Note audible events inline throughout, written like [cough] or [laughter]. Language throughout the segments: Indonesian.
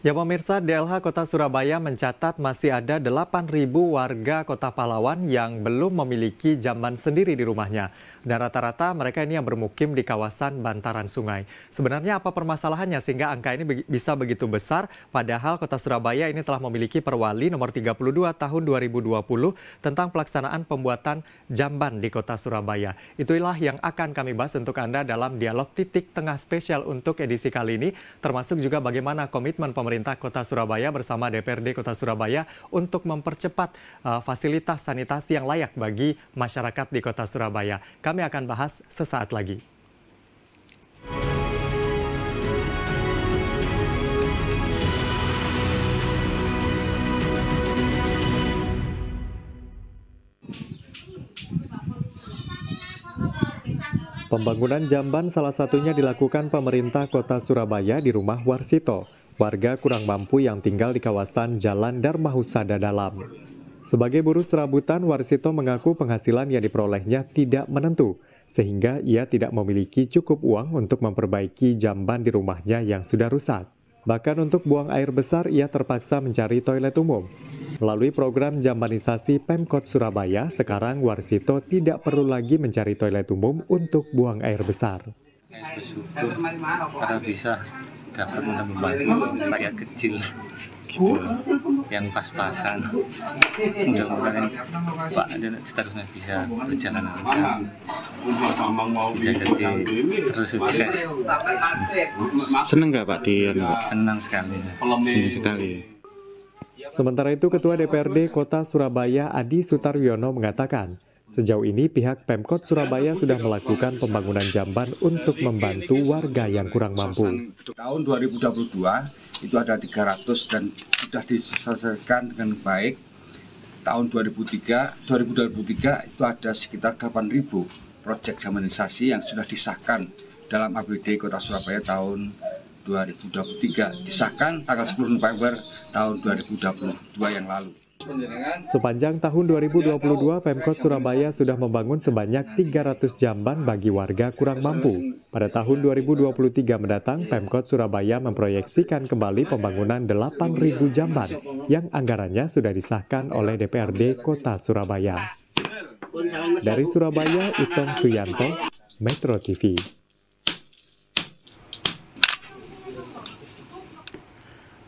Ya pemirsa, DLH Kota Surabaya mencatat masih ada 8.000 warga Kota Palawan yang belum memiliki jamban sendiri di rumahnya. Dan rata-rata mereka ini yang bermukim di kawasan bantaran sungai. Sebenarnya apa permasalahannya sehingga angka ini bisa begitu besar? Padahal Kota Surabaya ini telah memiliki perwali nomor 32 tahun 2020 tentang pelaksanaan pembuatan jamban di Kota Surabaya. Itulah yang akan kami bahas untuk Anda dalam dialog titik tengah spesial untuk edisi kali ini, termasuk juga bagaimana komitmen pemerintah pemerintah Kota Surabaya bersama DPRD Kota Surabaya untuk mempercepat uh, fasilitas sanitasi yang layak bagi masyarakat di Kota Surabaya. Kami akan bahas sesaat lagi. Pembangunan jamban salah satunya dilakukan pemerintah kota Surabaya di rumah Warsito warga kurang mampu yang tinggal di kawasan Jalan Dharma Husada Dalam. Sebagai buruh serabutan, Warsito mengaku penghasilan yang diperolehnya tidak menentu, sehingga ia tidak memiliki cukup uang untuk memperbaiki jamban di rumahnya yang sudah rusak. Bahkan untuk buang air besar, ia terpaksa mencari toilet umum. Melalui program jambanisasi Pemkot Surabaya, sekarang Warsito tidak perlu lagi mencari toilet umum untuk buang air besar. Bersyukur, karena bisa dapat untuk membantu rakyat kecil gitu yang pas-pasan mudah-mudahan Pak dan seterusnya bisa berjalan lancar bisa jadi terus sukses seneng nggak Pak di anu, senang sekali senang sekali Sementara itu, Ketua DPRD Kota Surabaya Adi Sutaryono mengatakan, Sejauh ini pihak Pemkot Surabaya sudah melakukan pembangunan jamban untuk membantu warga yang kurang mampu. Tahun 2022 itu ada 300 dan sudah diselesaikan dengan baik. Tahun 2003, 2023 itu ada sekitar 8.000 proyek jambanisasi yang sudah disahkan dalam APBD Kota Surabaya tahun 2023. Disahkan tanggal 10 November tahun 2022 yang lalu. Sepanjang tahun 2022, Pemkot Surabaya sudah membangun sebanyak 300 jamban bagi warga kurang mampu. Pada tahun 2023 mendatang, Pemkot Surabaya memproyeksikan kembali pembangunan 8.000 jamban yang anggarannya sudah disahkan oleh DPRD Kota Surabaya. Dari Surabaya, Itong Suyanto, Metro TV.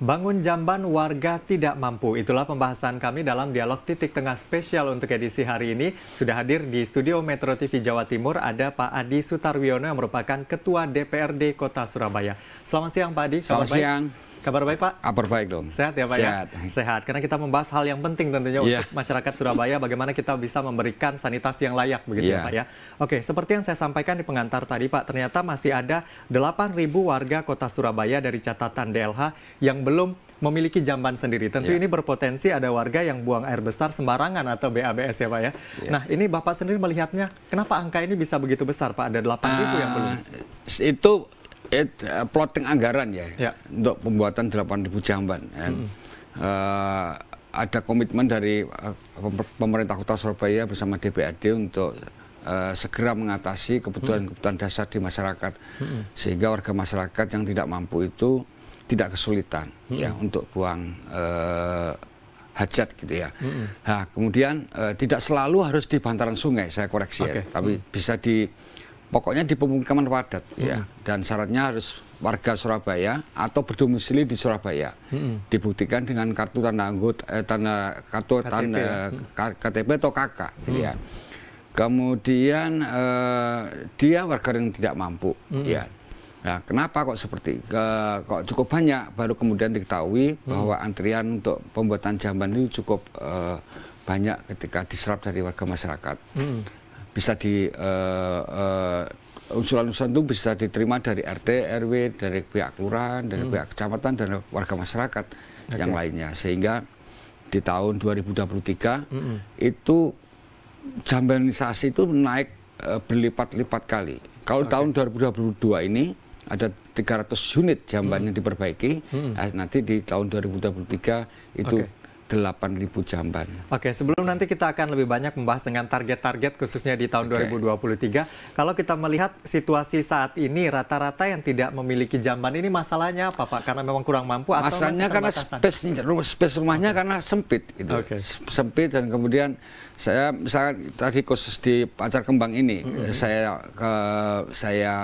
Bangun jamban warga tidak mampu. Itulah pembahasan kami dalam dialog titik tengah spesial untuk edisi hari ini. Sudah hadir di studio Metro TV Jawa Timur ada Pak Adi Sutarwiono yang merupakan Ketua DPRD Kota Surabaya. Selamat siang Pak Adi. Selamat, siang. Baik. Kabar baik Pak? Kabar baik dong. Sehat ya Pak ya? Sehat. ya? Sehat. Karena kita membahas hal yang penting tentunya yeah. untuk masyarakat Surabaya, bagaimana kita bisa memberikan sanitasi yang layak begitu yeah. ya iya. Pak ya. Oke, seperti yang saya sampaikan di pengantar tadi Pak, ternyata masih ada 8.000 warga kota Surabaya dari catatan DLH yang belum memiliki jamban sendiri. Tentu yeah. ini berpotensi ada warga yang buang air besar sembarangan atau BABS ya Pak ya. Yeah. Nah ini Bapak sendiri melihatnya, kenapa angka ini bisa begitu besar Pak? Ada 8.000 uh, yang belum? Ah, itu it, eh, uh, eh, plotting anggaran ya, ya untuk pembuatan 8.000 jamban. Ya. hmm. uh, ada komitmen dari pemerintah Kota Surabaya bersama DPRD untuk uh, segera mengatasi kebutuhan-kebutuhan hmm. dasar di masyarakat hmm. sehingga warga masyarakat yang tidak mampu itu tidak kesulitan hmm. ya untuk buang uh, hajat gitu ya. Hmm. Nah kemudian uh, tidak selalu harus di bantaran sungai saya koreksi okay. ya, tapi hmm. bisa di pokoknya di pemukiman padat ya. -hmm. ya dan syaratnya harus warga Surabaya atau berdomisili di Surabaya -hmm. dibuktikan dengan kartu tanda anggota eh, tanda kartu KTP. tanda ya. KTP hmm. atau KK gitu ya. -hmm. ya kemudian eh, dia warga yang tidak mampu -hmm. ya Nah, kenapa kok seperti Ke, kok cukup banyak baru kemudian diketahui hmm. bahwa antrian untuk pembuatan jamban ini cukup eh, banyak ketika diserap dari warga masyarakat. Hmm bisa di eh, eh, usulan-usulan uh, uh, itu bisa diterima dari RT, RW, dari pihak kelurahan, dari hmm. pihak kecamatan dan warga masyarakat okay. yang lainnya sehingga di tahun 2023 hmm. itu jambanisasi itu naik uh, berlipat-lipat kali. Kalau okay. tahun 2022 ini ada 300 unit jambannya hmm. diperbaiki, hmm. Nah, nanti di tahun 2023 itu okay 8.000 jamban. Oke, sebelum nanti kita akan lebih banyak membahas dengan target-target khususnya di tahun okay. 2023. Kalau kita melihat situasi saat ini, rata-rata yang tidak memiliki jamban ini masalahnya apa Pak? Karena memang kurang mampu atau Masalahnya karena space, space rumahnya karena sempit. Gitu. Okay. Sempit dan kemudian saya misalkan tadi khusus di Pacar Kembang ini, mm -hmm. saya ke, saya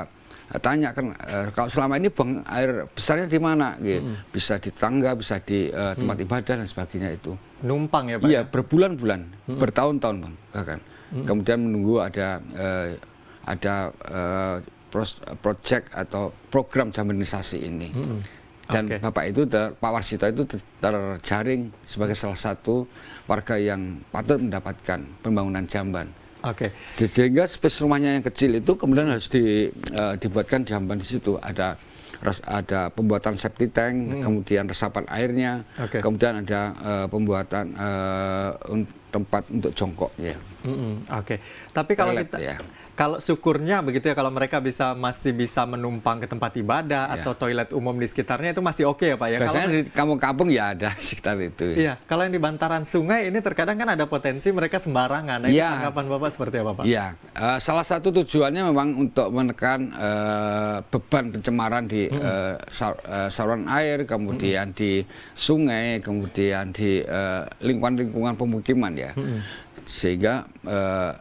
Eh, tanya kan uh, kalau selama ini bang air besarnya di mana gitu. -hmm. Bisa di tangga, bisa di uh, tempat -hmm. ibadah dan sebagainya itu. Numpang ya, Pak? Iya, berbulan-bulan, -hmm. bertahun-tahun, Bang. Kan. -hmm. Kemudian menunggu ada uh, ada uh, proyek atau program jaminisasi ini. -hmm. Dan okay. Bapak itu, ter, Pak Warsito itu terjaring sebagai salah satu warga yang patut mendapatkan pembangunan jamban. Oke. Okay. Sehingga space rumahnya yang kecil itu kemudian harus di, uh, dibuatkan jamban di situ. Ada res, ada pembuatan septi tank, hmm. kemudian resapan airnya, okay. kemudian ada uh, pembuatan uh, tempat untuk jongkok ya. Mm -hmm. Oke. Okay. Tapi kalau Toilet, kita ya kalau syukurnya begitu ya kalau mereka bisa masih bisa menumpang ke tempat ibadah ya. atau toilet umum di sekitarnya itu masih oke okay ya Pak ya. Biasanya kalau, di kampung-kampung ya ada [laughs] sekitar itu. Ya. Iya, kalau yang di bantaran sungai ini terkadang kan ada potensi mereka sembarangan. Nah, iya ya. tanggapan Bapak seperti apa Pak? Iya, uh, salah satu tujuannya memang untuk menekan uh, beban pencemaran di hmm. uh, eh, saluran uh, saluran air, kemudian hmm. di sungai, kemudian di lingkungan-lingkungan uh, pemukiman ya. Hmm. Sehingga uh,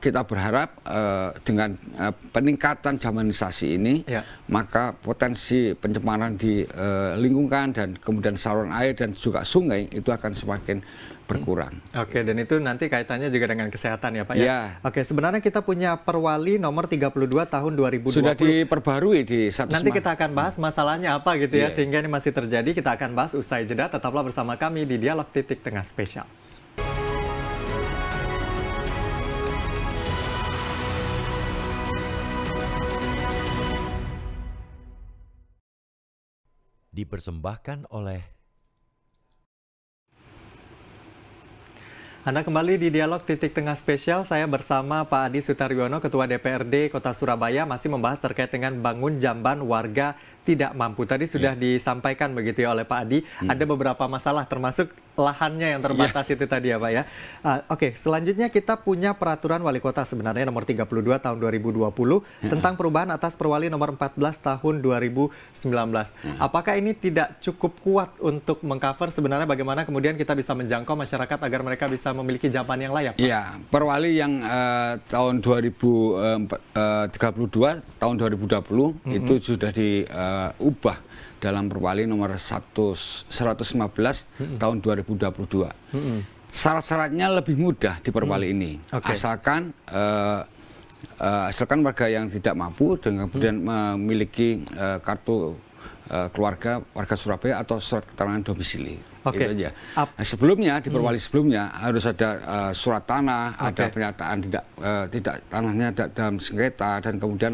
kita berharap uh, dengan uh, peningkatan zamanisasi ini, ya. maka potensi pencemaran di uh, lingkungan dan kemudian saluran air dan juga sungai itu akan semakin berkurang. Oke, okay, dan itu nanti kaitannya juga dengan kesehatan ya Pak ya. ya. Oke, okay, sebenarnya kita punya Perwali nomor 32 tahun 2020. Sudah diperbarui di satu Nanti kita akan bahas masalahnya apa gitu yeah. ya iya. sehingga ini masih terjadi. Kita akan bahas usai jeda. Tetaplah bersama kami di Dialog Titik Tengah Spesial. dipersembahkan oleh Anda kembali di Dialog Titik Tengah Spesial, saya bersama Pak Adi Sutaryono, Ketua DPRD Kota Surabaya, masih membahas terkait dengan bangun jamban warga tidak mampu. Tadi iya. sudah yeah. disampaikan begitu ya oleh Pak Adi, hmm. ada beberapa masalah termasuk lahannya yang terbatas yeah. itu tadi ya Pak ya. Uh, Oke, okay. selanjutnya kita punya peraturan wali kota sebenarnya nomor 32 tahun 2020 yeah. Hmm. tentang perubahan atas perwali nomor 14 tahun 2019. Yeah. Hmm. Apakah ini tidak cukup kuat untuk mengcover sebenarnya bagaimana kemudian kita bisa menjangkau masyarakat agar mereka bisa memiliki jawaban yang layak? Iya, yeah. perwali yang uh, tahun 2032 eh, eh, tahun 2020 mm -hmm. itu sudah di uh, ubah dalam perwali nomor 100, 115 mm -hmm. tahun 2022. Mm -hmm. Syarat-syaratnya lebih mudah di perwali -hmm. ini. Okay. Asalkan uh, uh, asalkan warga yang tidak mampu dan kemudian -hmm. memiliki uh, kartu uh, keluarga warga Surabaya atau surat keterangan domisili. Okay. Itu aja. Nah, sebelumnya di mm. perwali hmm. sebelumnya harus ada uh, surat tanah, okay. ada pernyataan tidak uh, tidak tanahnya dalam sengketa dan kemudian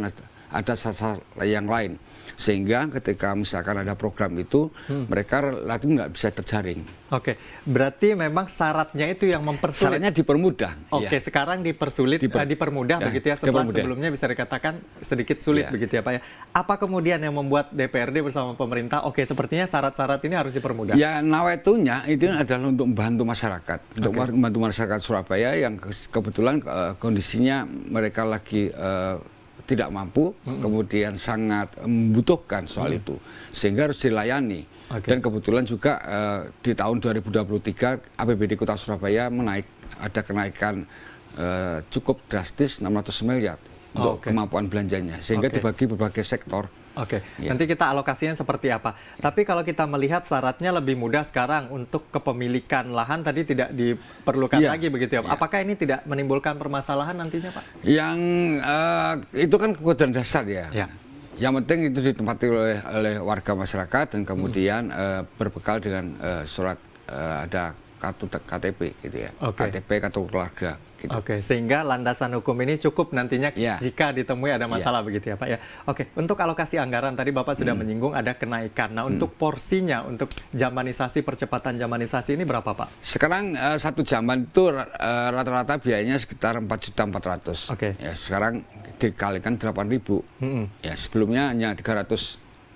ada sasar yang lain sehingga ketika misalkan ada program itu hmm. mereka relatif nggak bisa terjaring. Oke, okay. berarti memang syaratnya itu yang mempersulit. Syaratnya dipermudah. Oke, okay, ya. sekarang dipersulit, Diper, uh, dipermudah ya, begitu ya setelah dipermudah. sebelumnya bisa dikatakan sedikit sulit ya. begitu ya Pak ya. Apa kemudian yang membuat DPRD bersama pemerintah oke okay, sepertinya syarat-syarat ini harus dipermudah? Ya nawetunya itu hmm. adalah untuk membantu masyarakat, untuk okay. membantu masyarakat Surabaya yang kebetulan uh, kondisinya mereka lagi uh, tidak mampu, hmm. kemudian sangat membutuhkan soal hmm. itu, sehingga harus dilayani. Okay. Dan kebetulan juga uh, di tahun 2023 APBD Kota Surabaya menaik, ada kenaikan uh, cukup drastis 600 miliar oh, untuk okay. kemampuan belanjanya, sehingga okay. dibagi berbagai sektor. Oke, okay. Iya. yeah. nanti kita alokasinya seperti apa. Yeah. Tapi kalau kita melihat syaratnya lebih mudah sekarang untuk kepemilikan lahan tadi tidak diperlukan yeah. lagi begitu ya. Yeah. Apakah ini tidak menimbulkan permasalahan nantinya Pak? Yang uh, itu kan kebutuhan dasar ya. Yeah. Yang penting itu ditempati oleh, oleh warga masyarakat dan kemudian hmm. uh, berbekal dengan uh, surat uh, ada kartu KTP gitu ya. Okay. KTP kartu keluarga. Gitu. Oke, okay. sehingga landasan hukum ini cukup nantinya yeah. jika ditemui ada ya. masalah yeah. begitu ya Pak ya. Oke, okay. untuk alokasi anggaran tadi Bapak sudah hmm. menyinggung ada kenaikan. Nah, hmm. untuk porsinya untuk jamanisasi percepatan jamanisasi ini berapa Pak? Sekarang uh, satu jaman itu uh, rata-rata biayanya sekitar empat juta ratus. Oke. Okay. Ya, sekarang dikalikan 8.000. Hmm. Ya, sebelumnya hanya 300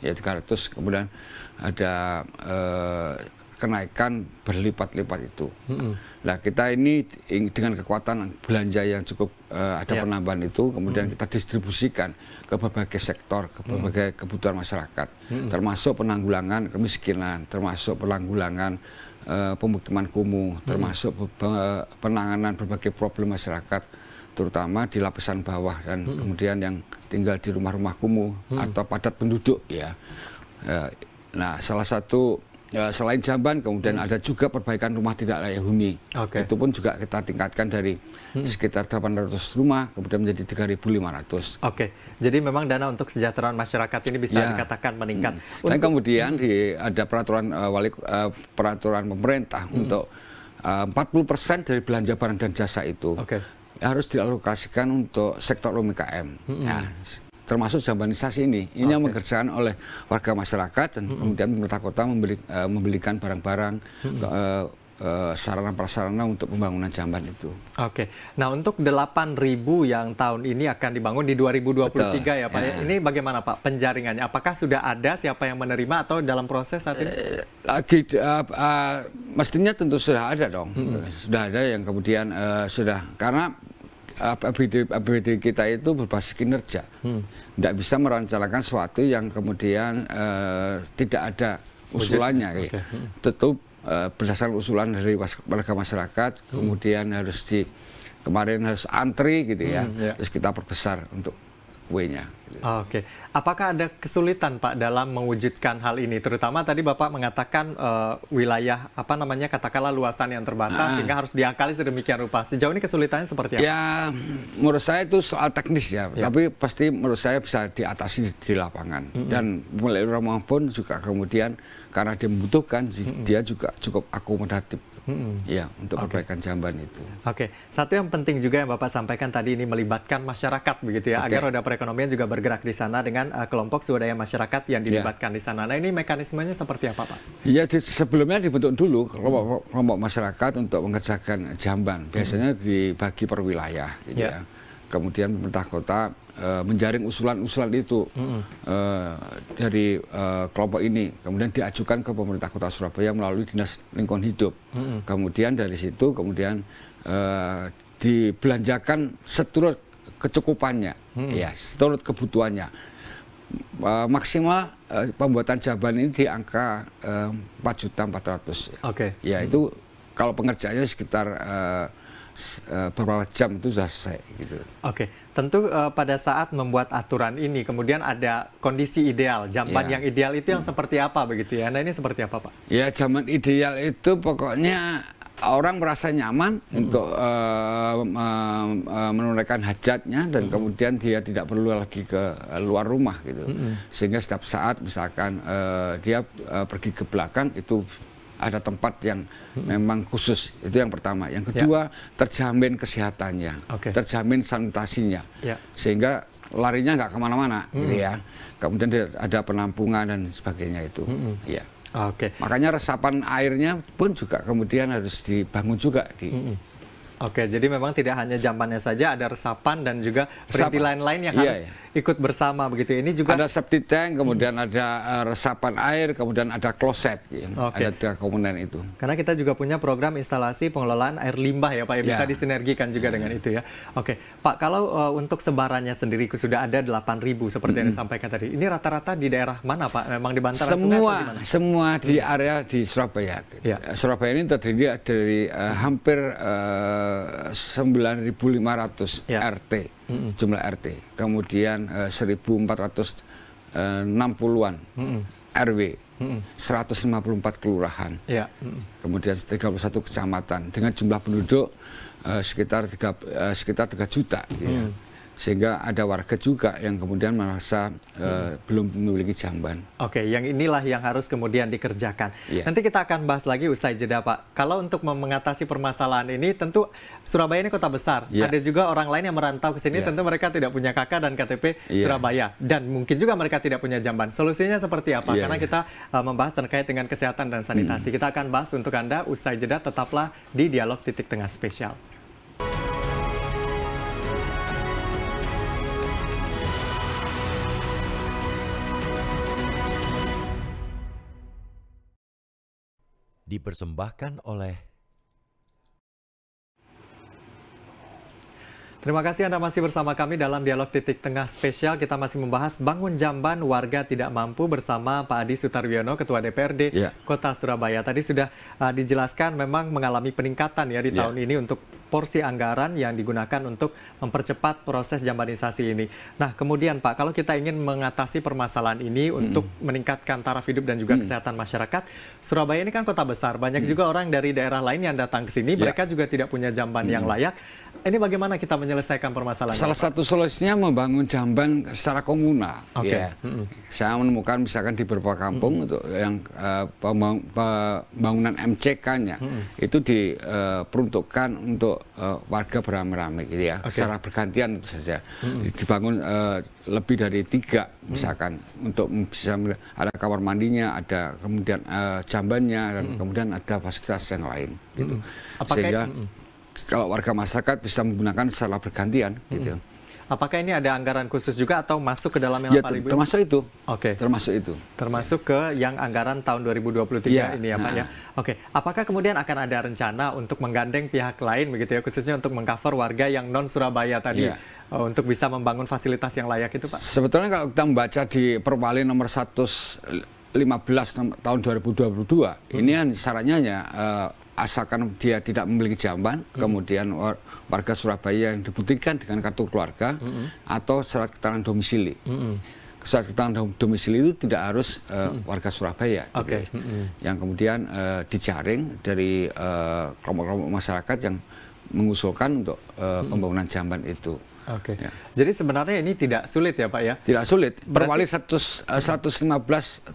ya 300 kemudian ada uh, kenaikan berlipat-lipat itu. Mm-hmm. Nah kita ini dengan kekuatan belanja yang cukup uh, ada yeah. penambahan itu, kemudian mm-hmm. kita distribusikan ke berbagai sektor, ke berbagai mm-hmm. kebutuhan masyarakat, mm-hmm. termasuk penanggulangan kemiskinan, termasuk penanggulangan uh, pemukiman kumuh, mm-hmm. termasuk penanganan berbagai problem masyarakat, terutama di lapisan bawah dan mm-hmm. kemudian yang tinggal di rumah-rumah kumuh mm-hmm. atau padat penduduk ya. Uh, nah salah satu Ya, selain jamban kemudian hmm. ada juga perbaikan rumah tidak layak huni. Okay. Itu pun juga kita tingkatkan dari hmm. sekitar 800 rumah kemudian menjadi 3.500. Oke. Okay. Jadi memang dana untuk kesejahteraan masyarakat ini bisa ya. dikatakan meningkat. Hmm. Untuk... Dan kemudian hmm. di, ada peraturan uh, wali uh, peraturan pemerintah hmm. untuk eh, uh, 40% dari belanja barang dan jasa itu. Okay harus dialokasikan untuk sektor UMKM. -hmm. Nah, termasuk jambanisasi ini. Ini okay. yang mengerjakan oleh warga masyarakat dan mm -hmm. kemudian pemerintah kota membeli, uh, membelikan barang-barang mm -hmm. Eh, uh, eh, sarana prasarana untuk pembangunan jamban itu. Oke. Nah, untuk 8.000 yang tahun ini akan dibangun di 2023 Betul. ya, Pak. Yeah. Ya. Ini bagaimana, Pak, penjaringannya? Apakah sudah ada siapa yang menerima atau dalam proses saat ini? Lagi uh, uh, mestinya tentu sudah ada dong. Hmm. Sudah ada yang kemudian uh, sudah karena APBD, APBD kita itu berbasis kinerja. Tidak hmm. bisa merancangkan sesuatu yang kemudian uh, tidak ada usulannya. Okay. Ya. Gitu. Tetap uh, berdasarkan usulan dari warga masyarakat, hmm. kemudian harus di kemarin harus antri gitu ya, hmm, yeah. terus kita perbesar untuk Gitu. Oke, apakah ada kesulitan Pak dalam mewujudkan hal ini? Terutama tadi Bapak mengatakan uh, wilayah apa namanya katakanlah luasan yang terbatas nah. sehingga harus diakali sedemikian rupa. Sejauh ini kesulitannya seperti apa? Ya, menurut saya itu soal teknis ya, ya. tapi pasti menurut saya bisa diatasi di, di lapangan mm -hmm. dan mulai rumah pun juga kemudian karena dia membutuhkan hmm. dia juga cukup akomodatif hmm. ya untuk okay. perbaikan jamban itu. Oke, okay. satu yang penting juga yang Bapak sampaikan tadi ini melibatkan masyarakat begitu ya okay. agar roda perekonomian juga bergerak di sana dengan uh, kelompok swadaya masyarakat yang iya. dilibatkan yeah. di sana. Nah, ini mekanismenya seperti apa, Pak? Iya, di, sebelumnya dibentuk dulu kelompok, kelompok masyarakat untuk mengerjakan jamban. Biasanya hmm. dibagi per wilayah gitu yeah. ya kemudian pemerintah kota e, menjaring usulan-usulan itu mm dari e, kelompok ini, kemudian diajukan ke pemerintah kota Surabaya melalui dinas lingkungan hidup, mm kemudian dari situ kemudian e, dibelanjakan seturut kecukupannya, mm ya seturut kebutuhannya. e, maksimal e, pembuatan jaban ini di angka empat juta empat ratus. Oke. Ya itu kalau pengerjaannya sekitar e, Eh, beberapa jam itu sudah selesai gitu. Oke, okay. tentu uh, pada saat membuat aturan ini kemudian ada kondisi ideal, jaman ya. yang ideal itu yang hmm. seperti apa begitu ya? Nah ini seperti apa Pak? Ya jaman ideal itu pokoknya orang merasa nyaman hmm. untuk uh, uh, uh, menunaikan hajatnya dan hmm. kemudian dia tidak perlu lagi ke luar rumah gitu hmm. sehingga setiap saat misalkan uh, dia uh, pergi ke belakang itu ada tempat yang hmm. memang khusus. Itu yang pertama. Yang ya. kedua, yeah. terjamin kesehatannya, okay. terjamin sanitasinya, yeah. sehingga larinya nggak kemana-mana, mm. gitu hmm. ya. Kemudian ada penampungan dan sebagainya itu, -hmm. ya. Oke. Okay. Makanya resapan airnya pun juga kemudian harus dibangun juga di. -hmm. Oke, jadi memang tidak hanya jambannya saja, ada resapan dan juga perinti lain-lain yang yeah, ikut bersama begitu. Ini juga ada septic tank, kemudian hmm. ada eh, resapan air, kemudian ada kloset. Ya. Okay. Ada tiga komponen itu. Karena kita juga punya program instalasi pengelolaan air limbah ya Pak, ya, ya. bisa disinergikan juga ya. dengan itu ya. Oke, okay. Pak kalau uh, untuk sebarannya sendiri sudah ada 8.000 seperti hmm. yang disampaikan tadi. Ini rata-rata di daerah mana Pak? Memang di Bantaran semua, Sungai? Semua, semua di area di Surabaya. Ya. Surabaya ini terdiri dari uh, hampir uh, 9.500 ya. RT hmm. jumlah RT, kemudian uh, 1460-an hmm. RW, hmm. 154 kelurahan, Mm hmm. kemudian 31 kecamatan dengan jumlah penduduk uh, sekitar 3 uh, eh, sekitar 3 juta. Hmm. Ya mm sehingga ada warga juga yang kemudian merasa hmm. belum memiliki jamban. Oke, yang inilah yang harus kemudian dikerjakan. Yeah. Nanti kita akan bahas lagi usai jeda, Pak. Kalau untuk mengatasi permasalahan ini, tentu Surabaya ini kota besar. Yeah. Ada juga orang lain yang merantau ke sini, yeah. tentu mereka tidak punya KK dan KTP yeah. Surabaya, dan mungkin juga mereka tidak punya jamban. Solusinya seperti apa? Yeah, Karena iya. kita uh, membahas terkait dengan kesehatan dan sanitasi. Hmm. Kita akan bahas untuk anda usai jeda. Tetaplah di Dialog Titik Tengah Spesial. dipersembahkan oleh Terima kasih Anda masih bersama kami dalam Dialog Titik Tengah Spesial. Kita masih membahas bangun jamban warga tidak mampu bersama Pak Adi Sutarwiono, Ketua DPRD yeah. Kota Surabaya. Tadi sudah uh, dijelaskan memang mengalami peningkatan ya di yeah. tahun ini untuk porsi anggaran yang digunakan untuk mempercepat proses jambanisasi ini. Nah, kemudian Pak, kalau kita ingin mengatasi permasalahan ini hmm. untuk meningkatkan taraf hidup dan juga hmm. kesehatan masyarakat, Surabaya ini kan kota besar, banyak hmm. juga orang dari daerah lain yang datang ke sini, ya. mereka juga tidak punya jamban hmm. yang layak. Ini bagaimana kita menyelesaikan permasalahan? Salah satu solusinya membangun jamban secara komunal. Okay. Yeah. Mm -hmm. Saya menemukan misalkan di beberapa kampung mm -hmm. untuk yang uh, pembangunan MCK-nya mm -hmm. itu diperuntukkan eh, uh, untuk uh, warga beramai-ramai gitu ya okay. secara bergantian tentu saja hmm. dibangun uh, lebih dari tiga misalkan hmm. untuk bisa ada kamar mandinya ada kemudian uh, jambannya dan hmm. kemudian ada fasilitas yang lain gitu hmm. Apakah, sehingga hmm. kalau warga masyarakat bisa menggunakan secara bergantian hmm. gitu Apakah ini ada anggaran khusus juga atau masuk ke dalam yang ya, 8.000? termasuk itu. Oke. Okay. Termasuk itu. Termasuk ke yang anggaran tahun 2023 ya, ini ya Pak ya. Nah. Oke. Okay. Apakah kemudian akan ada rencana untuk menggandeng pihak lain begitu ya khususnya untuk mengcover warga yang non Surabaya tadi ya. Eh, untuk bisa membangun fasilitas yang layak itu Pak? Sebetulnya kalau kita membaca di Perwali nomor 100 15 tahun 2022 hmm. ini kan syaratnya ya, uh, eh, asalkan dia tidak memiliki jamban hmm. kemudian warga Surabaya yang dibuktikan dengan kartu keluarga mm -hmm. atau surat keterangan domisili. Mm -hmm. Surat keterangan domisili itu tidak harus uh, mm -hmm. warga Surabaya, gitu okay. Ya. mm -hmm. yang kemudian uh, dijaring dari eh, kelompok-kelompok uh, masyarakat yang mengusulkan untuk uh, mm -hmm. pembangunan jamban itu. Oke. Okay. Ya. Jadi sebenarnya ini tidak sulit ya Pak ya? Tidak sulit. Perwali Berarti...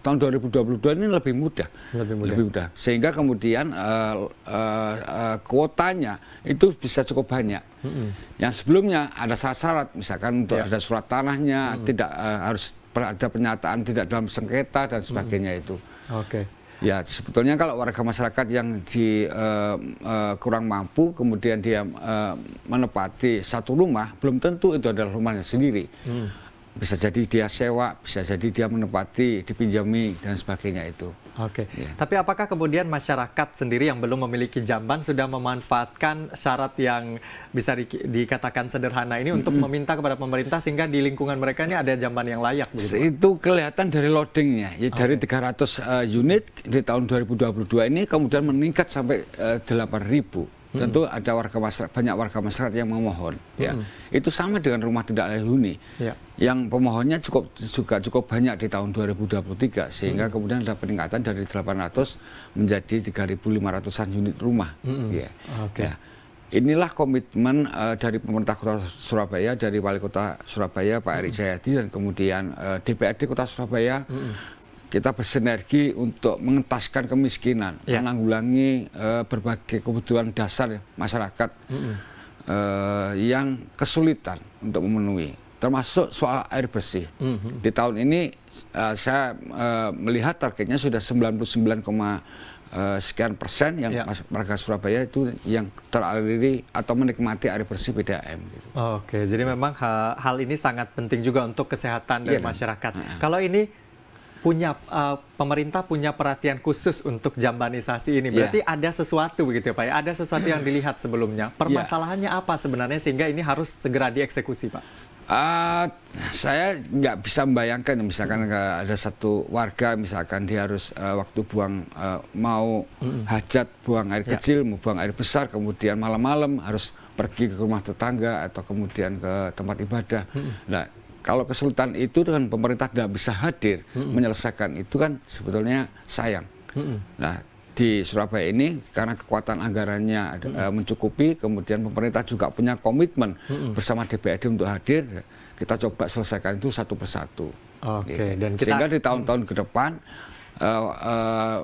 100, 115 tahun 2022 ini lebih mudah. Lebih mudah. Lebih mudah. Sehingga kemudian uh, uh, uh, kuotanya itu bisa cukup banyak. Mm -hmm. Yang sebelumnya ada syarat, misalkan untuk yeah. ada surat tanahnya, mm -hmm. tidak uh, harus ada pernyataan tidak dalam sengketa dan sebagainya mm -hmm. itu. Oke. Okay. Ya, sebetulnya kalau warga masyarakat yang di uh, uh, kurang mampu kemudian dia uh, menepati satu rumah, belum tentu itu adalah rumahnya sendiri. Hmm bisa jadi dia sewa, bisa jadi dia menempati, dipinjami dan sebagainya itu. Oke. Okay. Ya. Tapi apakah kemudian masyarakat sendiri yang belum memiliki jamban sudah memanfaatkan syarat yang bisa di, dikatakan sederhana ini mm -hmm. untuk meminta kepada pemerintah sehingga di lingkungan mereka ini ada jamban yang layak begitu? Itu kelihatan dari loadingnya, ya, okay. dari 300 uh, eh, unit di tahun 2022 ini kemudian meningkat sampai uh, eh, 8.000. Hmm. Tentu ada warga masyarakat, banyak warga masyarakat yang memohon. Ya. Hmm. Itu sama dengan rumah tidak layak huni. Ya. Yang pemohonnya cukup juga cukup banyak di tahun 2023 sehingga hmm. kemudian ada peningkatan dari 800 menjadi 3.500-an unit rumah. Hmm. Ya. Okay. Ya. Inilah komitmen uh, dari pemerintah Kota Surabaya, dari Wali Kota Surabaya Pak Eri -hmm. Jayadi dan kemudian uh, eh, DPRD Kota Surabaya. -hmm kita bersinergi untuk mengentaskan kemiskinan, ya. menanggulangi uh, berbagai kebutuhan dasar masyarakat mm -hmm. uh, yang kesulitan untuk memenuhi, termasuk soal air bersih. Mm -hmm. Di tahun ini uh, saya uh, melihat targetnya sudah 99, uh, sekian persen yang ya. warga Surabaya itu yang teraliri atau menikmati air bersih PDAM. Gitu. Oke, jadi memang hal, hal ini sangat penting juga untuk kesehatan dari ya, masyarakat. Kan? Kalau ini punya uh, pemerintah punya perhatian khusus untuk jambanisasi ini. Iya. Berarti yeah. ada sesuatu begitu ya Pak. Ya? Ada sesuatu yang [clears throat] dilihat sebelumnya. Iya. Permasalahannya yeah. apa sebenarnya sehingga ini harus segera dieksekusi Pak? Uh, saya nggak bisa membayangkan misalkan hmm. ada satu warga misalkan dia harus uh, waktu buang uh, mau hmm. hajat buang air iya. kecil mau buang air besar kemudian malam-malam harus pergi ke rumah tetangga atau kemudian ke tempat ibadah. Hmm. Nah kalau kesulitan itu dengan pemerintah tidak bisa hadir hmm. menyelesaikan itu kan sebetulnya sayang. Hmm. Nah di Surabaya ini karena kekuatan anggarannya mm -hmm. mencukupi, kemudian pemerintah juga punya komitmen mm -hmm. bersama DPRD untuk hadir. Kita coba selesaikan itu satu persatu. Oke. Okay, gitu. Dan kita... Sehingga di tahun-tahun ke depan uh,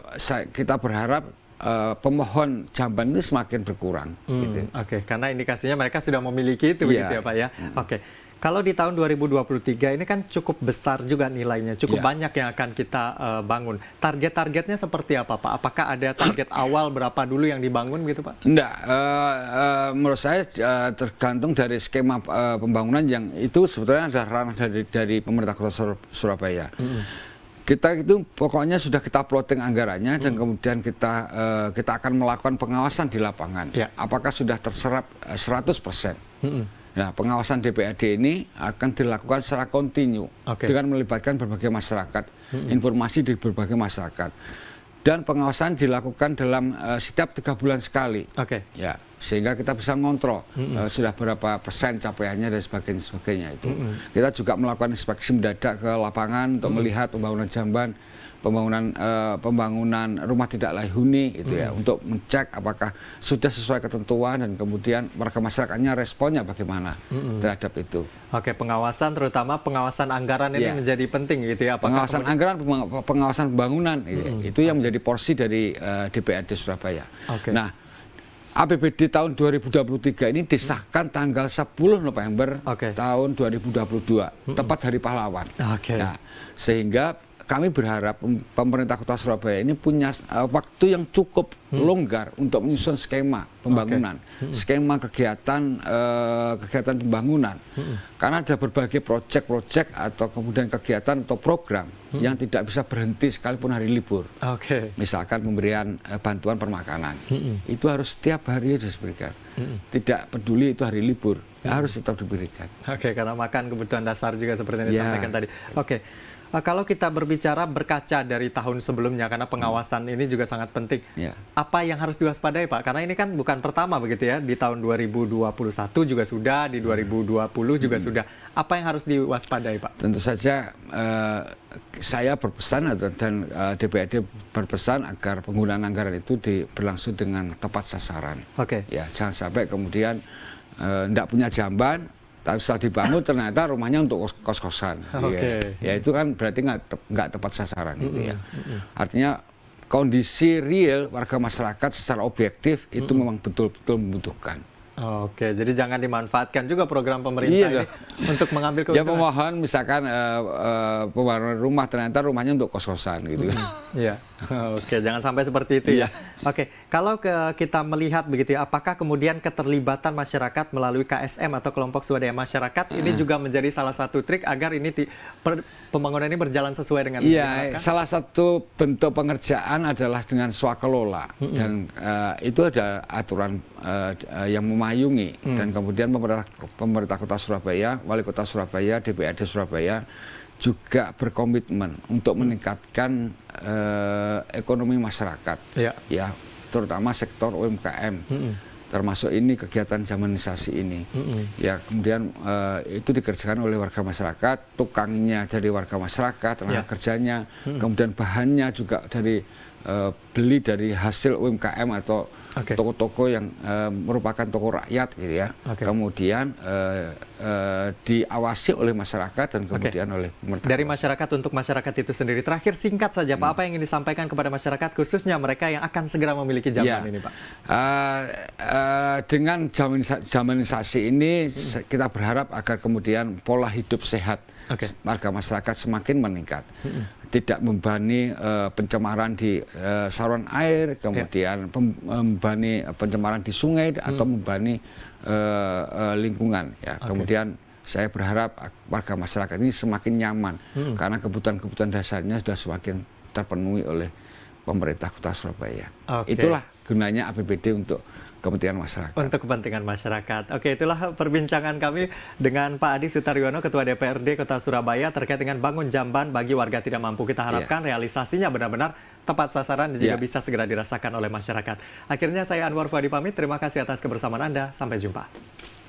uh, kita berharap uh, pemohon jamban ini semakin berkurang. Hmm, gitu. Oke, okay. karena indikasinya mereka sudah memiliki itu yeah. begitu ya Pak ya. Hmm. Oke, okay. Kalau di tahun 2023 ini kan cukup besar juga nilainya, cukup ya. banyak yang akan kita uh, bangun. Target-targetnya seperti apa, Pak? Apakah ada target [coughs] awal berapa dulu yang dibangun gitu, Pak? Enggak, uh, eh, uh, eh, menurut saya uh, tergantung dari skema uh, pembangunan yang itu sebetulnya adalah ranah dari, dari pemerintah Kota Sur Surabaya. -hmm. Kita itu pokoknya sudah kita plotting anggarannya mm. dan kemudian kita uh, kita akan melakukan pengawasan di lapangan. Ya. Apakah sudah terserap uh, 100%? Mm -hmm Nah, pengawasan DPRD ini akan dilakukan secara kontinu okay. dengan melibatkan berbagai masyarakat, informasi dari berbagai masyarakat. Dan pengawasan dilakukan dalam uh, setiap tiga bulan sekali. Okay. Ya, sehingga kita bisa ngontrol mm -hmm. uh, sudah berapa persen capaiannya dan sebagainya sebagainya itu. Mm -hmm. Kita juga melakukan inspeksi mendadak ke lapangan untuk mm -hmm. melihat pembangunan jamban pembangunan uh, pembangunan rumah tidak layak gitu ya, hmm. ya untuk mencek apakah sudah sesuai ketentuan dan kemudian warga masyarakatnya responnya bagaimana hmm. terhadap itu. Oke, pengawasan terutama pengawasan anggaran ini ya. menjadi penting gitu ya. pengawasan kemudian... anggaran, pengawasan pembangunan ya. hmm. ya, itu yang menjadi porsi dari uh, eh, DPRD Surabaya. Okay. Nah, APBD tahun 2023 ini disahkan tanggal 10 November okay. tahun 2022, mm -mm. tepat Hari Pahlawan. Okay. Nah, sehingga kami berharap pemerintah Kota Surabaya ini punya uh, waktu yang cukup hmm. longgar untuk menyusun skema pembangunan, okay. Hmm. skema kegiatan uh, kegiatan pembangunan. Hmm. Karena ada berbagai proyek-proyek atau kemudian kegiatan atau program hmm. yang tidak bisa berhenti sekalipun hari libur. Okay. Misalkan pemberian uh, bantuan permakanan. Hmm. Itu harus setiap hari harus diberikan. Hmm. Tidak peduli itu hari libur, hmm. harus tetap diberikan. Oke, okay, karena makan kebutuhan dasar juga seperti yang ya. disampaikan ya. tadi. Oke. Okay. Nah, kalau kita berbicara berkaca dari tahun sebelumnya, karena pengawasan hmm. ini juga sangat penting. Yeah. Apa yang harus diwaspadai, Pak? Karena ini kan bukan pertama begitu ya. Di tahun 2021 juga sudah, di 2020 hmm. juga hmm. sudah. Apa yang harus diwaspadai, Pak? Tentu saja uh, saya berpesan dan uh, eh, DPRD berpesan agar penggunaan anggaran itu berlangsung dengan tepat sasaran. Oke. Okay. Ya, jangan sampai kemudian tidak eh, uh, punya jamban tapi setelah dibangun ternyata rumahnya untuk kos-kosan. [laughs] Okay. Ya. ya itu kan berarti nggak te tepat sasaran mm -hmm. gitu ya. Artinya kondisi real warga masyarakat secara objektif itu mm -hmm. memang betul-betul membutuhkan. Oke, jadi jangan dimanfaatkan juga program pemerintah iya, ini dah. [laughs] untuk mengambil ya, keuntungan. Ya pemohon misalkan uh, uh, pembangunan rumah ternyata rumahnya untuk kos-kosan gitu. Iya. Mm -hmm. [laughs] Oke, jangan sampai seperti itu ya. Iya. Oke, kalau ke, kita melihat begitu ya, apakah kemudian keterlibatan masyarakat melalui KSM atau kelompok swadaya masyarakat uh. ini ah. juga menjadi salah satu trik agar ini ti, per, pembangunan ini berjalan sesuai dengan Iya, salah satu bentuk pengerjaan adalah dengan swakelola mm -hmm. dan uh, itu ada aturan uh, yang memayungi mm. dan kemudian pemerintah, pemerintah Kota Surabaya, Wali Kota Surabaya, DPRD Surabaya juga berkomitmen untuk meningkatkan uh, ekonomi masyarakat, ya. ya, terutama sektor UMKM, mm -hmm. termasuk ini kegiatan zamanisasi ini, mm -hmm. ya kemudian uh, itu dikerjakan oleh warga masyarakat, tukangnya dari warga masyarakat, tenaga ya. kerjanya, mm -hmm. kemudian bahannya juga dari uh, beli dari hasil UMKM atau toko-toko okay. yang uh, merupakan toko rakyat, gitu ya, okay. kemudian uh, Eh, diawasi oleh masyarakat dan kemudian okay. oleh pemerintah. Dari masyarakat untuk masyarakat itu sendiri. Terakhir singkat saja Pak, hmm. apa yang ingin disampaikan kepada masyarakat khususnya mereka yang akan segera memiliki jaminan ya. ini Pak? Uh, uh, dengan jamin jaminisasi ini hmm. kita berharap agar kemudian pola hidup sehat okay. masyarakat semakin meningkat. Hmm. Tidak membani uh, pencemaran di uh, saluran air, ya. kemudian yeah. membani pencemaran di sungai hmm. atau membani uh, uh, lingkungan ya. Okay. Kemudian saya berharap warga masyarakat ini semakin nyaman hmm. karena kebutuhan-kebutuhan dasarnya sudah semakin terpenuhi oleh pemerintah Kota Surabaya. Okay. Itulah gunanya APBD untuk kepentingan masyarakat. Untuk kepentingan masyarakat. Oke, itulah perbincangan kami dengan Pak Adi Sutaryono, Ketua DPRD Kota Surabaya terkait dengan bangun jamban bagi warga tidak mampu. Kita harapkan yeah. realisasinya benar-benar tepat sasaran dan juga iya. bisa segera dirasakan oleh masyarakat. Akhirnya saya Anwar Fadi pamit. Terima kasih atas kebersamaan Anda. Sampai jumpa.